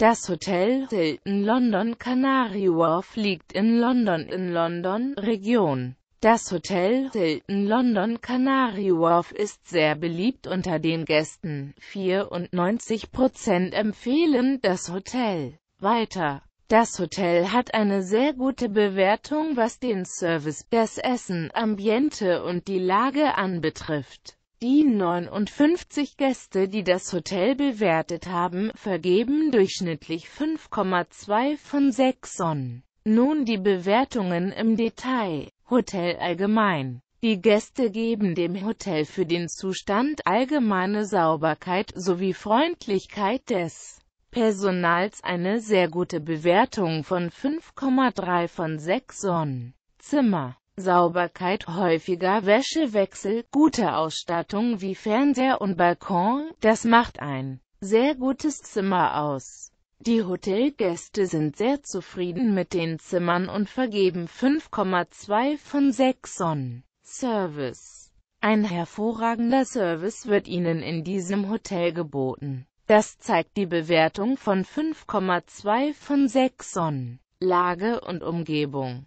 Das Hotel Hilton London Canary Wharf liegt in London in London, Region. Das Hotel Hilton London Canary Wharf ist sehr beliebt unter den Gästen. 94% empfehlen das Hotel. Weiter. Das Hotel hat eine sehr gute Bewertung was den Service, das Essen, Ambiente und die Lage anbetrifft. Die 59 Gäste, die das Hotel bewertet haben, vergeben durchschnittlich 5,2 von 6 Sonnen. Nun die Bewertungen im Detail. Hotel allgemein. Die Gäste geben dem Hotel für den Zustand allgemeine Sauberkeit sowie Freundlichkeit des Personals eine sehr gute Bewertung von 5,3 von 6 Sonnen. Zimmer Sauberkeit, häufiger Wäschewechsel, gute Ausstattung wie Fernseher und Balkon, das macht ein sehr gutes Zimmer aus. Die Hotelgäste sind sehr zufrieden mit den Zimmern und vergeben 5,2 von 6 Sonnen. Service Ein hervorragender Service wird Ihnen in diesem Hotel geboten. Das zeigt die Bewertung von 5,2 von 6 Sonnen. Lage und Umgebung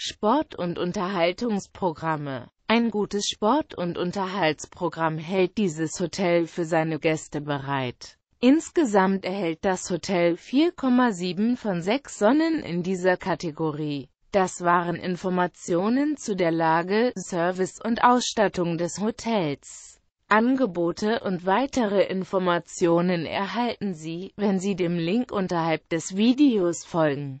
Sport- und Unterhaltungsprogramme ein gutes Sport- und Unterhaltsprogramm hält dieses Hotel für seine Gäste bereit. Insgesamt erhält das Hotel 4,7 von 6 Sonnen in dieser Kategorie. Das waren Informationen zu der Lage, Service und Ausstattung des Hotels. Angebote und weitere Informationen erhalten Sie, wenn Sie dem Link unterhalb des Videos folgen.